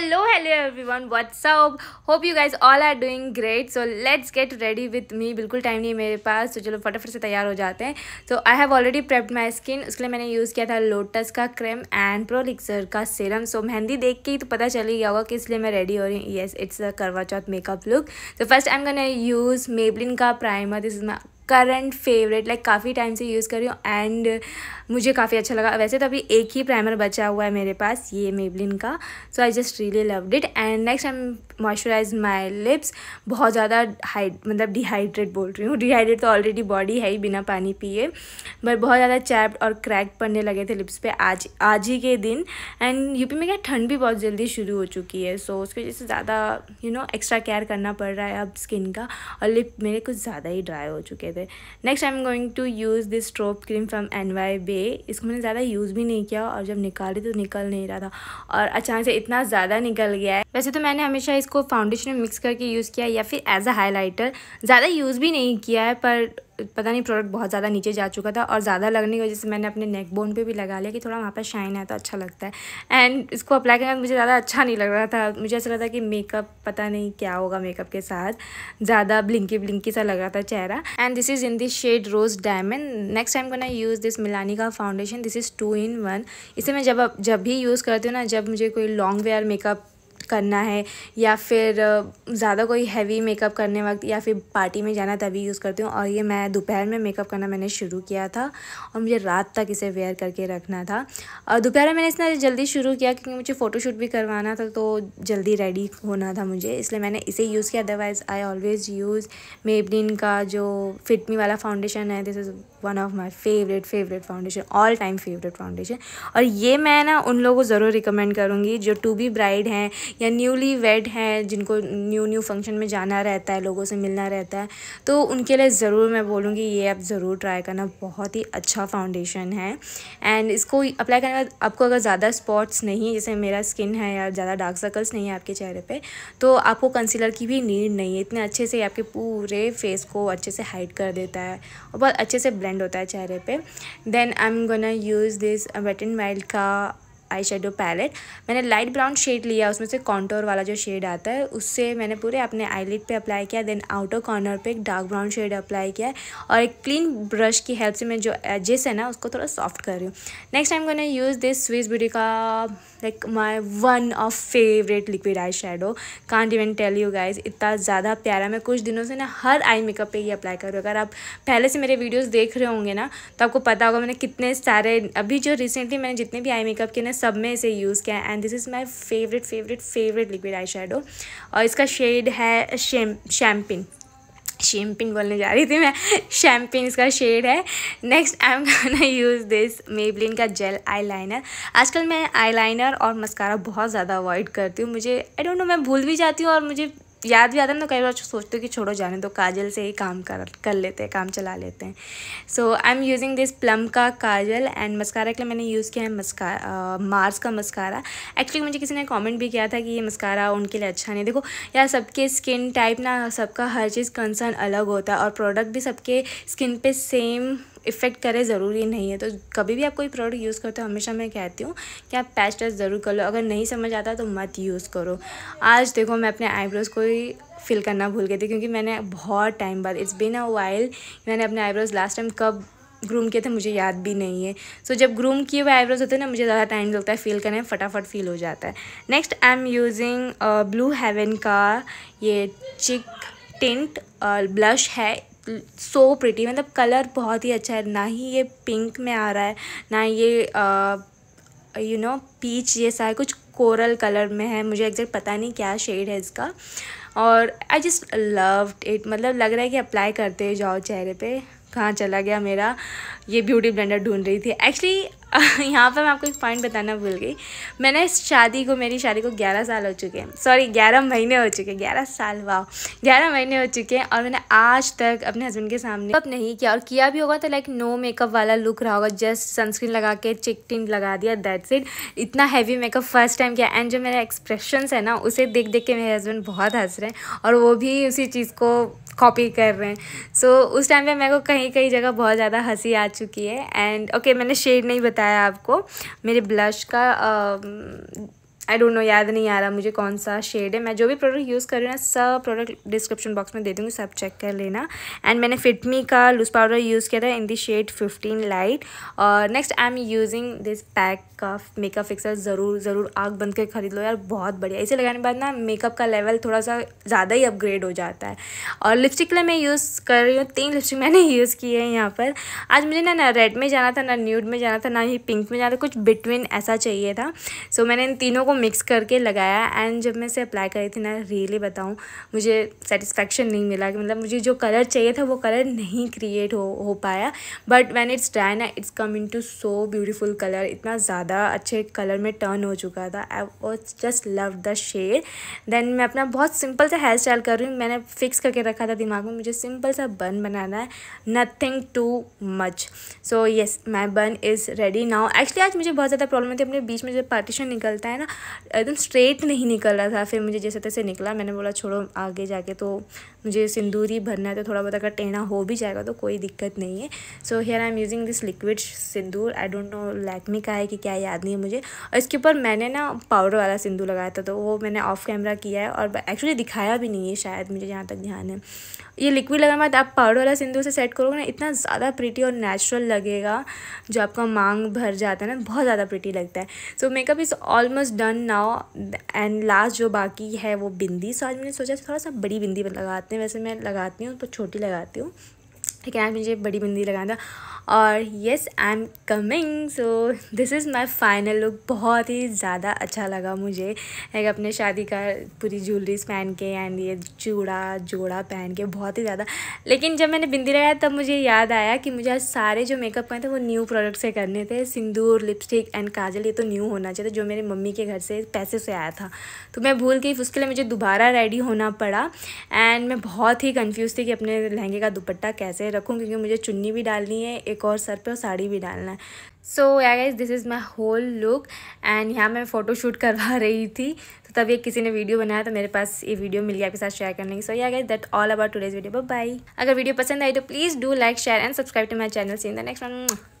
hello hello everyone up hope you guys all are doing great so let's get ready with me बिल्कुल time नहीं मेरे पास तो चलो फटाफट से तैयार हो जाते हैं तो I have already prepped my skin उसके लिए मैंने यूज़ किया था लोटस का क्रीम एंड प्रोलिक्सर का सीरम सो so, मेहंदी देख के ही तो पता चल ही गया होगा कि इसलिए मैं रेडी हो रही हूँ yes it's a Karwa Chauth makeup look तो first I am gonna use Maybelline का primer this is my current favourite like काफ़ी टाइम से यूज़ कर रही हूँ एंड मुझे काफ़ी अच्छा लगा वैसे तो अभी एक ही प्राइमर बचा हुआ है मेरे पास ये मेबलिन का so I just really loved it and next I moisturise my lips बहुत ज़्यादा हाइड मतलब डिहाइड्रेट बोल रही हूँ डिहाइड्रेट तो ऑलरेडी बॉडी है ही बिना पानी पिए बट बहुत ज़्यादा चैप्ड और क्रैक पड़ने लगे थे लिप्स पर आज आज ही के दिन एंड यूपी में क्या ठंड भी बहुत जल्दी शुरू हो चुकी है सो so, उसकी वजह से ज़्यादा यू नो एक्स्ट्रा केयर करना पड़ रहा है अब स्किन का और लिप मेरे कुछ ज़्यादा ही ड्राई हो चुके थे थे next I am going to use this strobe cream from N Y Bae इसको मैंने ज़्यादा यूज़ भी नहीं किया और जब निकाली तो निकल नहीं रहा था और अचानक से इतना ज़्यादा निकल गया है वैसे तो मैंने हमेशा इसको फाउंडेशन में मिक्स करके यूज़ किया या फिर एज अ हाईलाइटर ज़्यादा यूज़ भी नहीं किया है पर पता नहीं प्रोडक्ट बहुत ज़्यादा नीचे जा चुका था और ज़्यादा लगने की वजह से मैंने अपने नेक बोन पे भी लगा लिया कि थोड़ा वहाँ पर शाइन आया तो अच्छा लगता है एंड इसको अप्लाई करने मुझे ज़्यादा अच्छा नहीं लग रहा था मुझे ऐसा लगा कि मेकअप पता नहीं क्या होगा मेकअप के साथ ज़्यादा ब्लिंकी ब्लिंकी सा लग रहा था चेहरा and this is in this shade rose diamond next time करना यूज़ दिस मिलानी का foundation this is two in one इसे मैं जब जब भी यूज़ करती हूँ ना जब मुझे कोई लॉन्ग वेयर मेकअप करना है या फिर ज़्यादा कोई हैवी मेकअप करने वक्त या फिर पार्टी में जाना तभी यूज़ करती हूँ और ये मैं दोपहर में मेकअप करना मैंने शुरू किया था और मुझे रात तक इसे वेयर करके रखना था और दोपहर में मैंने इसने जल्दी शुरू किया क्योंकि मुझे फ़ोटोशूट भी करवाना था तो जल्दी रेडी होना था मुझे इसलिए मैंने इसे यूज़ किया otherwise I always use Maybelline का जो फिटमी वाला फाउंडेशन है this is one of my favourite favourite foundation all time favourite foundation और ये मैं ना उन लोगों को ज़रूर रिकमेंड करूँगी जो टू बी ब्राइड हैं या न्यूली वेड हैं जिनको न्यू न्यू फंक्शन में जाना रहता है लोगों से मिलना रहता है तो उनके लिए ज़रूर मैं बोलूँगी ये आप ज़रूर ट्राई करना बहुत ही अच्छा फाउंडेशन है एंड इसको अप्लाई करने के बाद आपको अगर ज़्यादा स्पॉट्स नहीं है जैसे मेरा स्किन है या ज़्यादा डार्क सर्कल्स नहीं है आपके चेहरे पर तो आपको कंसीलर की भी नीड नहीं है इतने अच्छे से आपके पूरे फेस को अच्छे से हाइड कर देता है और बहुत अच्छे से ब्लेंड होता है चेहरे पर then I am gonna use this wet and wild का आई शेडो पैलेट मैंने लाइट ब्राउन शेड लिया उसमें से कॉन्टोर वाला जो शेड आता है उससे मैंने पूरे अपने आईलिट पे अप्लाई किया देन आउटर कॉर्नर पे एक डार्क ब्राउन शेड अप्लाई किया और एक क्लीन ब्रश की हेल्प से मैं जो एजेस है ना उसको थोड़ा सॉफ्ट कर रही हूँ नेक्स्ट टाइम मैंने यूज़ दिस स्विस ब्यूटी का like my one of favourite liquid eye shadow can't even tell you guys इतना ज़्यादा प्यारा मैं कुछ दिनों से ना हर आई मेकअप पे ये अप्लाई कर रही हूँ अगर आप पहले से मेरे वीडियोस देख रहे होंगे ना तो आपको पता होगा मैंने कितने सारे अभी जो रिसेंटली मैंने जितने भी आई मेकअप किए ना सब में इसे यूज़ किया and this is my favourite favourite favourite liquid eye shadow और इसका शेड है शैम्पिन शैम्पिन बोलने जा रही थी मैं शैम्पिन इसका शेड है next I am gonna use this Maybelline का जेल आईलाइनर आजकल मैं आईलाइनर और मस्कारा बहुत ज़्यादा अवॉइड करती हूँ मुझे आई डोंट नो मैं भूल भी जाती हूँ और मुझे याद भी आता है तो कई बार सोचते हो कि छोड़ो जाने दो काजल से ही काम कर कर लेते हैं काम चला लेते हैं so I am using this Plum का काजल एंड मस्कारा के लिए मैंने यूज़ किया है मस्कारा मार्स uh, का मस्कारा एक्चुअली मुझे किसी ने कमेंट भी किया था कि ये मस्कारा उनके लिए अच्छा नहीं देखो यार सबके स्किन टाइप ना सबका हर चीज़ कंसर्न अलग होता है और प्रोडक्ट भी सबके स्किन पर सेम इफ़ेक्ट करे ज़रूरी नहीं है तो कभी भी आप कोई प्रोडक्ट यूज़ करते हो हमेशा मैं कहती हूँ कि आप पैच टेस्ट ज़रूर कर लो अगर नहीं समझ आता तो मत यूज़ करो आज देखो मैं अपने आईब्रोज़ को ही फिल करना भूल गई थी क्योंकि मैंने बहुत टाइम बाद इट्स बिन अ वाइल मैंने अपने आईब्रोज़ लास्ट टाइम कब ग्रूम किए थे मुझे याद भी नहीं है सो so, जब ग्रूम किए हुए आईब्रोज होते हैं ना मुझे ज़्यादा टाइम लगता है फील करने में फटाफट फील हो जाता है next I am using Blue Heaven का ये चिक टिंट और ब्लश है सो so प्रिटी मतलब कलर बहुत ही अच्छा है ना ही ये पिंक में आ रहा है ना ये यू नो पीच जैसा है कुछ कोरल कलर में है मुझे एग्जैक्ट पता नहीं क्या शेड है इसका और आई जस्ट लव इट मतलब लग रहा है कि अप्लाई करते जाओ चेहरे पे कहाँ चला गया मेरा ये ब्यूटी ब्लेंडर ढूंढ रही थी एक्चुअली यहाँ पर मैं आपको एक पॉइंट बताना भूल गई मैंने इस शादी को मेरी शादी को ग्यारह साल हो चुके हैं सॉरी ग्यारह महीने हो चुके हैं ग्यारह साल वाह ग्यारह महीने हो चुके हैं और मैंने आज तक अपने हस्बैंड के सामने अब नहीं किया और किया भी होगा तो लाइक नो मेकअप वाला लुक रहा होगा जस्ट सनस्क्रीन लगा के चिक टिंट लगा दिया दैट्स इट इतना हैवी मेकअप फर्स्ट टाइम किया एंड जो मेरा एक्सप्रेशन है ना उसे देख देख के मेरे हस्बैंड बहुत हंस रहे हैं और वो भी उसी चीज़ को कॉपी कर रहे हैं सो so, उस टाइम पे मेरे को कहीं कहीं जगह बहुत ज़्यादा हंसी आ चुकी है एंड ओके okay, मैंने शेड नहीं बताया आपको मेरे ब्लश का uh, आई डोंट नो याद नहीं आ रहा मुझे कौन सा शेड है मैं जो भी प्रोडक्ट यूज़ कर रही हूँ ना सब प्रोडक्ट डिस्क्रिप्शन बॉक्स में दे दूँगी सब चेक कर लेना एंड मैंने फिटमी का लूज पाउडर यूज़ किया था in the shade fifteen light और next I am using this Pac का मेकअप फिक्सर ज़रूर ज़रूर आग बंद कर खरीद लो यार बहुत बढ़िया इसे लगाने के बाद ना मेकअप का लेवल थोड़ा सा ज़्यादा ही अपग्रेड हो जाता है और लिपस्टिक के लिए मैं यूज़ कर रही हूँ तीन लिपस्टिक मैंने यूज़ की है यहाँ पर आज मुझे ना ना रेड में जाना था ना न्यूड में जाना था ना ही पिंक में जाना था कुछ बिटवीन ऐसा चाहिए था सो so, मैंने इन तीनों को मिक्स करके लगाया एंड जब मैं इसे अप्लाई करी थी ना रियली बताऊँ मुझे सेटिस्फेक्शन नहीं मिला कि मतलब मुझे जो कलर चाहिए था वो कलर नहीं क्रिएट हो हो पाया बट वैन इट्स ड्राई ना it's come in to so beautiful colour इतना ज़्यादा अच्छे कलर में टर्न हो चुका था I was just love the shade then मैं अपना बहुत सिंपल सा हेयर स्टाइल कर रही हूँ मैंने फिक्स करके रखा था दिमाग में मुझे सिंपल सा बन बनाना है nothing too much so yes my bun is ready now actually आज मुझे बहुत ज़्यादा प्रॉब्लम थी अपने बीच में जब पार्टीशन निकलता है ना एकदम स्ट्रेट नहीं निकल रहा था फिर मुझे जैसे तैसे निकला मैंने बोला छोड़ो आगे जाके तो मुझे सिंदूर ही भरना है तो थोड़ा बहुत अगर टेढ़ा हो भी जाएगा तो कोई दिक्कत नहीं है so here I am using this liquid sindoor I don't know Lakme का है कि क्या याद नहीं है मुझे और इसके ऊपर मैंने ना पाउडर वाला सिंदूर लगाया था तो वो मैंने ऑफ कैमरा किया है और एक्चुअली दिखाया भी नहीं है शायद मुझे जहाँ तक ध्यान है ये लिक्विड लगाने बाद आप पाउडर वाला सिंदूर से सेट करोगे ना इतना ज़्यादा प्रिटी और नेचुरल लगेगा जो आपका मांग भर जाता है ना बहुत ज़्यादा प्रिटी लगता है so makeup is almost done done now and last जो बाकी है वो बिंदी सो आज मैंने सोचा थोड़ा सा बड़ी बिंदी लगाते हैं वैसे मैं लगाती हूँ पर छोटी लगाती हूँ ठीक है आज मुझे बड़ी बिंदी लगाना था और yes I am coming so this is my final look बहुत ही ज़्यादा अच्छा लगा मुझे एक अपने शादी का पूरी ज्वेलरीज पहन के एंड ये चूड़ा जोड़ा पहन के बहुत ही ज़्यादा लेकिन जब मैंने बिंदी लगाया तब मुझे याद आया कि मुझे आज सारे जो मेकअप करने थे वो न्यू प्रोडक्ट से करने थे सिंदूर लिपस्टिक एंड काजल ये तो न्यू होना चाहिए जो मेरे मम्मी के घर से पैसे से आया था तो मैं भूल गई उसके लिए मुझे दोबारा रेडी होना पड़ा एंड मैं बहुत ही कन्फ्यूज़ थी कि अपने लहंगे का दुपट्टा कैसे में रखूँ क्योंकि मुझे चुन्नी भी डालनी है एक और सर पे और साड़ी भी डालना है so yeah guys this is my whole look and यहाँ मैं फ़ोटोशूट करवा रही थी तो तब ये किसी ने वीडियो बनाया तो मेरे पास ये वीडियो मिल गया आपके साथ शेयर करने की so yeah guys that all about today's video bye अगर वीडियो पसंद आई तो please do like share and subscribe to my channel see in the next one